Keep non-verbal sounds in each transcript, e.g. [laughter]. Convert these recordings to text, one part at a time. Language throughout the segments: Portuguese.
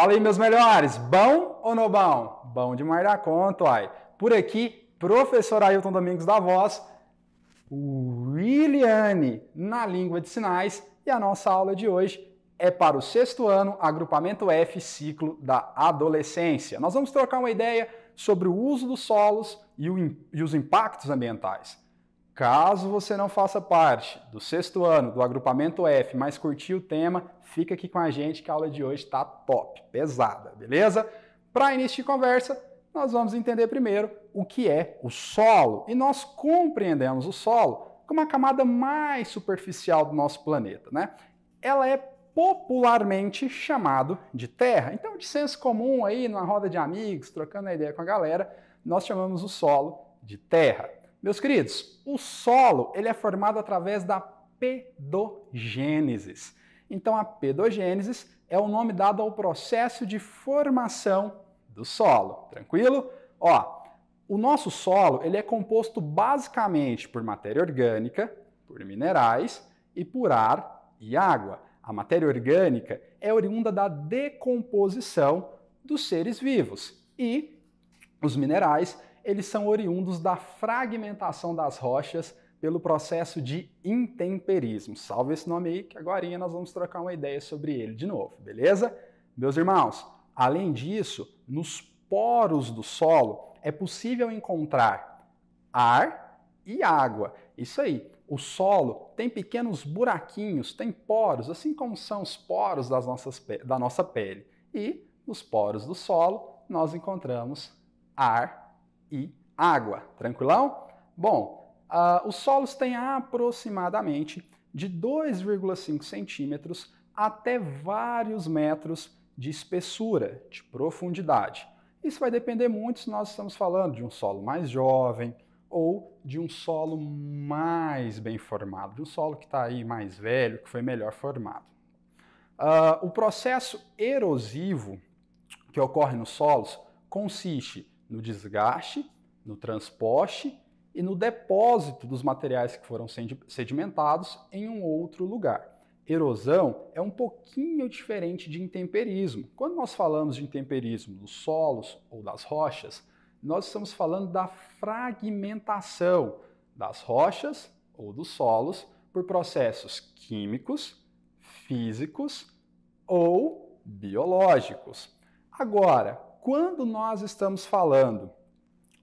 Fala aí, meus melhores, bom ou não bom? Bom demais da conta, uai. Por aqui, professor Ailton Domingos da Voz, Williane na língua de sinais e a nossa aula de hoje é para o sexto ano, agrupamento F, ciclo da adolescência. Nós vamos trocar uma ideia sobre o uso dos solos e, o, e os impactos ambientais. Caso você não faça parte do sexto ano do agrupamento F, mas curtiu o tema, fica aqui com a gente que a aula de hoje está top, pesada, beleza? Para início de conversa, nós vamos entender primeiro o que é o solo. E nós compreendemos o solo como a camada mais superficial do nosso planeta, né? Ela é popularmente chamado de terra. Então, de senso comum aí, numa roda de amigos, trocando a ideia com a galera, nós chamamos o solo de terra. Meus queridos, o solo ele é formado através da pedogênesis. Então a pedogênesis é o nome dado ao processo de formação do solo. Tranquilo? Ó, o nosso solo ele é composto basicamente por matéria orgânica, por minerais e por ar e água. A matéria orgânica é oriunda da decomposição dos seres vivos e os minerais eles são oriundos da fragmentação das rochas pelo processo de intemperismo. Salve esse nome aí, que agora nós vamos trocar uma ideia sobre ele de novo, beleza? Meus irmãos, além disso, nos poros do solo é possível encontrar ar e água. Isso aí. O solo tem pequenos buraquinhos, tem poros, assim como são os poros das nossas, da nossa pele. E nos poros do solo nós encontramos ar e água. Tranquilão? Bom, uh, os solos têm aproximadamente de 2,5 centímetros até vários metros de espessura, de profundidade. Isso vai depender muito se nós estamos falando de um solo mais jovem ou de um solo mais bem formado, de um solo que está aí mais velho, que foi melhor formado. Uh, o processo erosivo que ocorre nos solos consiste no desgaste, no transporte e no depósito dos materiais que foram sedimentados em um outro lugar. Erosão é um pouquinho diferente de intemperismo. Quando nós falamos de intemperismo dos solos ou das rochas, nós estamos falando da fragmentação das rochas ou dos solos por processos químicos, físicos ou biológicos. Agora, quando nós estamos falando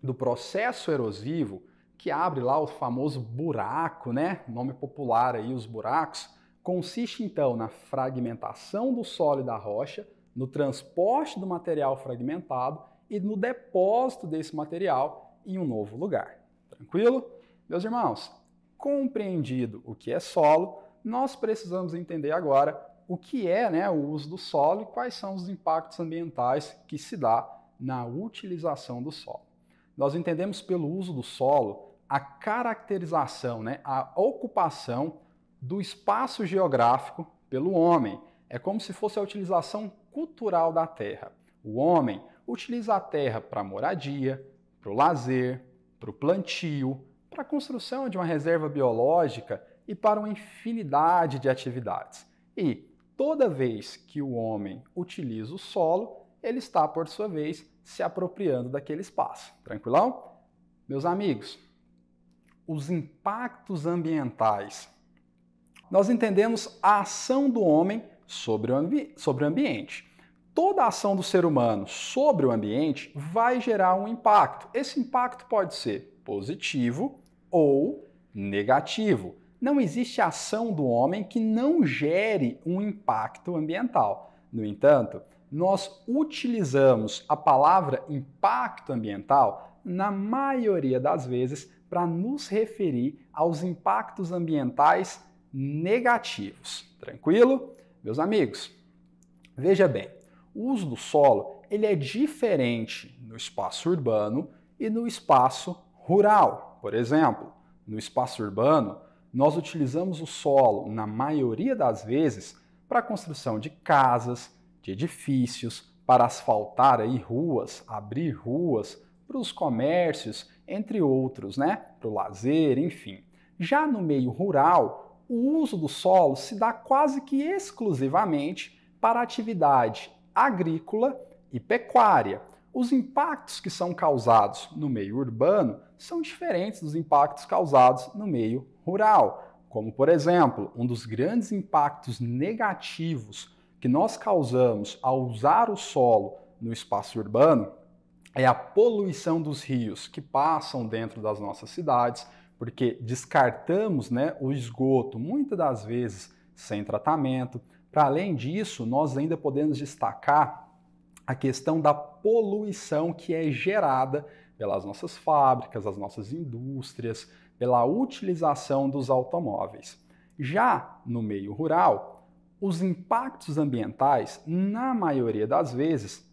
do processo erosivo, que abre lá o famoso buraco, né? Nome popular aí, os buracos, consiste então na fragmentação do solo e da rocha, no transporte do material fragmentado e no depósito desse material em um novo lugar. Tranquilo? Meus irmãos, compreendido o que é solo, nós precisamos entender agora o que é né, o uso do solo e quais são os impactos ambientais que se dá na utilização do solo. Nós entendemos pelo uso do solo a caracterização, né, a ocupação do espaço geográfico pelo homem. É como se fosse a utilização cultural da terra. O homem utiliza a terra para moradia, para o lazer, para o plantio, para a construção de uma reserva biológica e para uma infinidade de atividades. E toda vez que o homem utiliza o solo, ele está, por sua vez, se apropriando daquele espaço. Tranquilão? Meus amigos, os impactos ambientais. Nós entendemos a ação do homem sobre o, ambi sobre o ambiente. Toda a ação do ser humano sobre o ambiente vai gerar um impacto. Esse impacto pode ser positivo ou negativo não existe ação do homem que não gere um impacto ambiental. No entanto, nós utilizamos a palavra impacto ambiental na maioria das vezes para nos referir aos impactos ambientais negativos. Tranquilo? Meus amigos, veja bem, o uso do solo ele é diferente no espaço urbano e no espaço rural. Por exemplo, no espaço urbano, nós utilizamos o solo, na maioria das vezes, para a construção de casas, de edifícios, para asfaltar aí ruas, abrir ruas, para os comércios, entre outros, né? Para o lazer, enfim. Já no meio rural, o uso do solo se dá quase que exclusivamente para atividade agrícola e pecuária, os impactos que são causados no meio urbano são diferentes dos impactos causados no meio rural. Como, por exemplo, um dos grandes impactos negativos que nós causamos ao usar o solo no espaço urbano é a poluição dos rios que passam dentro das nossas cidades, porque descartamos né, o esgoto muitas das vezes sem tratamento. Para além disso, nós ainda podemos destacar a questão da poluição que é gerada pelas nossas fábricas, as nossas indústrias, pela utilização dos automóveis. Já no meio rural, os impactos ambientais, na maioria das vezes,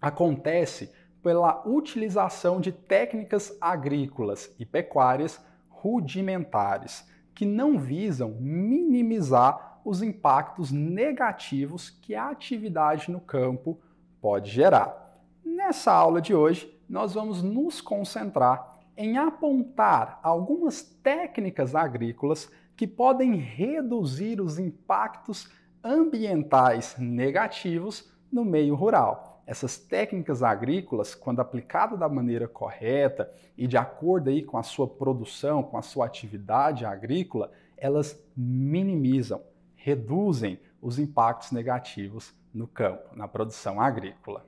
acontece pela utilização de técnicas agrícolas e pecuárias rudimentares, que não visam minimizar os impactos negativos que a atividade no campo pode gerar. Nessa aula de hoje, nós vamos nos concentrar em apontar algumas técnicas agrícolas que podem reduzir os impactos ambientais negativos no meio rural. Essas técnicas agrícolas, quando aplicadas da maneira correta e de acordo aí com a sua produção, com a sua atividade agrícola, elas minimizam, reduzem os impactos negativos no campo, na produção agrícola.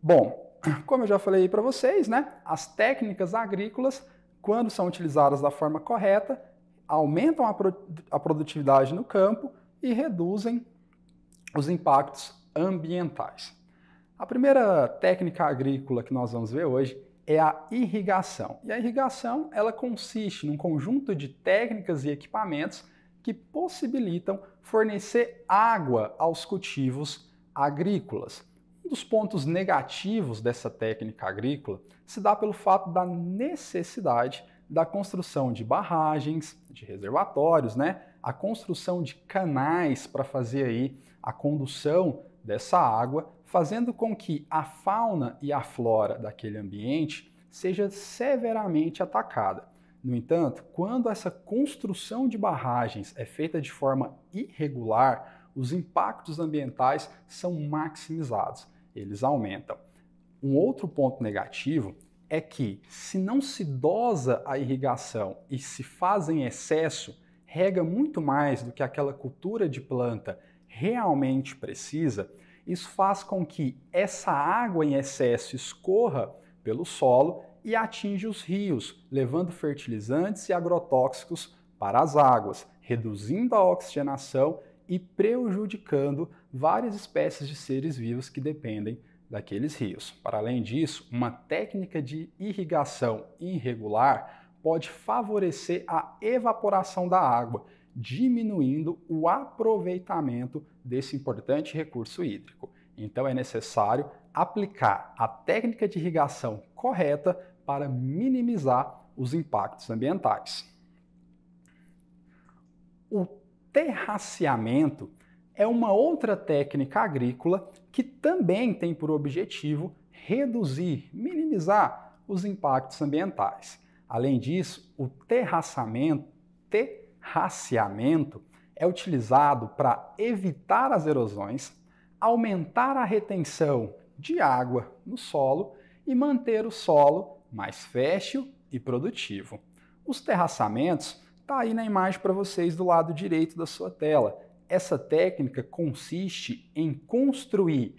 Bom, [clears throat] como eu já falei para vocês, né, as técnicas agrícolas, quando são utilizadas da forma correta, aumentam a, pro, a produtividade no campo e reduzem os impactos ambientais. A primeira técnica agrícola que nós vamos ver hoje é a irrigação. E a irrigação, ela consiste num conjunto de técnicas e equipamentos que possibilitam fornecer água aos cultivos agrícolas. Um dos pontos negativos dessa técnica agrícola se dá pelo fato da necessidade da construção de barragens, de reservatórios, né? A construção de canais para fazer aí a condução dessa água, fazendo com que a fauna e a flora daquele ambiente seja severamente atacada. No entanto, quando essa construção de barragens é feita de forma irregular, os impactos ambientais são maximizados, eles aumentam. Um outro ponto negativo é que, se não se dosa a irrigação e se faz em excesso, rega muito mais do que aquela cultura de planta realmente precisa, isso faz com que essa água em excesso escorra pelo solo e atinge os rios, levando fertilizantes e agrotóxicos para as águas, reduzindo a oxigenação e prejudicando várias espécies de seres vivos que dependem daqueles rios. Para além disso, uma técnica de irrigação irregular pode favorecer a evaporação da água, diminuindo o aproveitamento desse importante recurso hídrico. Então é necessário aplicar a técnica de irrigação correta para minimizar os impactos ambientais. O terraceamento é uma outra técnica agrícola que também tem por objetivo reduzir, minimizar os impactos ambientais. Além disso, o terraçamento, terraceamento é utilizado para evitar as erosões, aumentar a retenção de água no solo e manter o solo mais fértil e produtivo. Os terraçamentos está aí na imagem para vocês do lado direito da sua tela. Essa técnica consiste em construir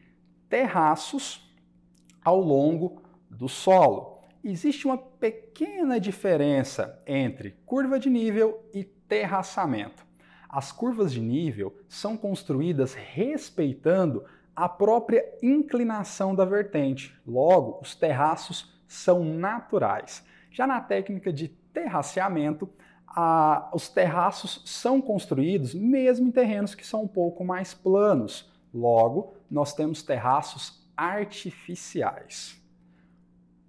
terraços ao longo do solo. Existe uma pequena diferença entre curva de nível e terraçamento. As curvas de nível são construídas respeitando a própria inclinação da vertente. Logo, os terraços são naturais. Já na técnica de terraceamento, a, os terraços são construídos mesmo em terrenos que são um pouco mais planos. Logo, nós temos terraços artificiais.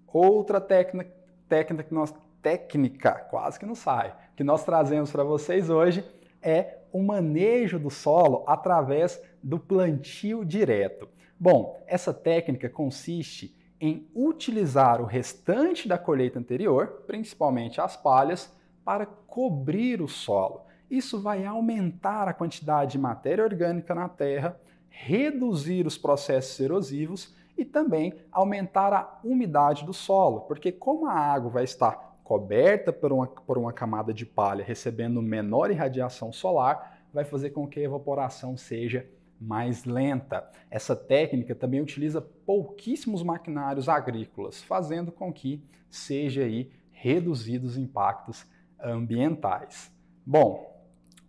Outra técnica, técnica que nós técnica, quase que não sai, que nós trazemos para vocês hoje é o manejo do solo através do plantio direto. Bom, essa técnica consiste em utilizar o restante da colheita anterior, principalmente as palhas, para cobrir o solo. Isso vai aumentar a quantidade de matéria orgânica na terra, reduzir os processos erosivos e também aumentar a umidade do solo, porque como a água vai estar coberta por uma, por uma camada de palha recebendo menor irradiação solar, vai fazer com que a evaporação seja mais lenta. Essa técnica também utiliza pouquíssimos maquinários agrícolas, fazendo com que seja aí reduzidos impactos ambientais. Bom,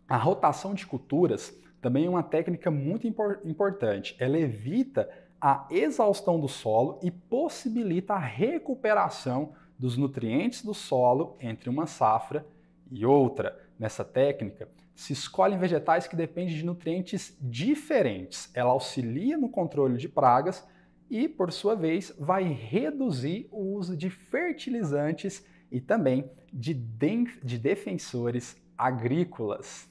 a rotação de culturas também é uma técnica muito importante. Ela evita a exaustão do solo e possibilita a recuperação dos nutrientes do solo entre uma safra e outra. Nessa técnica, se escolhem vegetais que dependem de nutrientes diferentes. Ela auxilia no controle de pragas e, por sua vez, vai reduzir o uso de fertilizantes e também de, de, defensores agrícolas.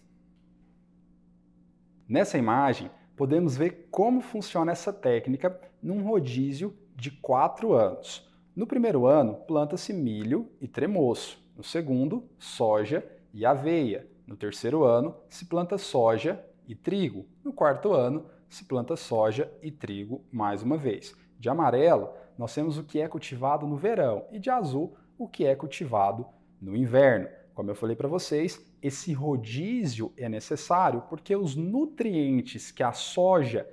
Nessa imagem, podemos ver como funciona essa técnica num rodízio de quatro anos. No primeiro ano, planta-se milho e tremoço. No segundo, soja e aveia. No terceiro ano, se planta soja e trigo. No quarto ano, se planta soja e trigo mais uma vez. De amarelo, nós temos o que é cultivado no verão e de azul, o que é cultivado no inverno. Como eu falei para vocês, esse rodízio é necessário porque os nutrientes que a soja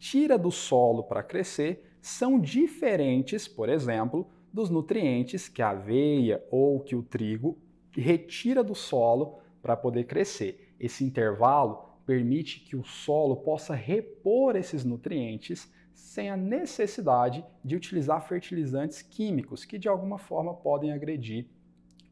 tira do solo para crescer são diferentes, por exemplo, dos nutrientes que a aveia ou que o trigo retira do solo para poder crescer. Esse intervalo permite que o solo possa repor esses nutrientes sem a necessidade de utilizar fertilizantes químicos que de alguma forma podem agredir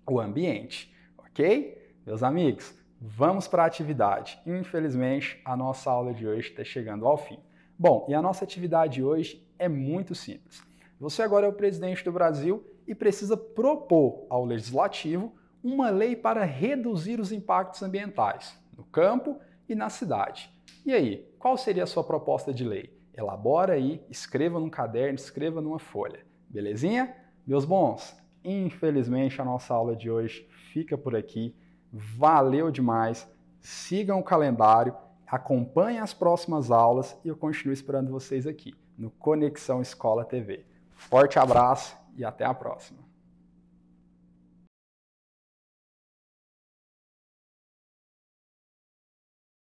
o ambiente, ok? Meus amigos, vamos para a atividade. Infelizmente, a nossa aula de hoje está chegando ao fim. Bom, e a nossa atividade hoje é muito simples. Você agora é o presidente do Brasil e precisa propor ao legislativo uma lei para reduzir os impactos ambientais no campo e na cidade. E aí, qual seria a sua proposta de lei? Elabora aí, escreva num caderno, escreva numa folha. Belezinha? Meus bons, infelizmente a nossa aula de hoje fica por aqui. Valeu demais. Sigam o calendário acompanhe as próximas aulas e eu continuo esperando vocês aqui no Conexão Escola TV. Forte abraço e até a próxima!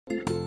thank you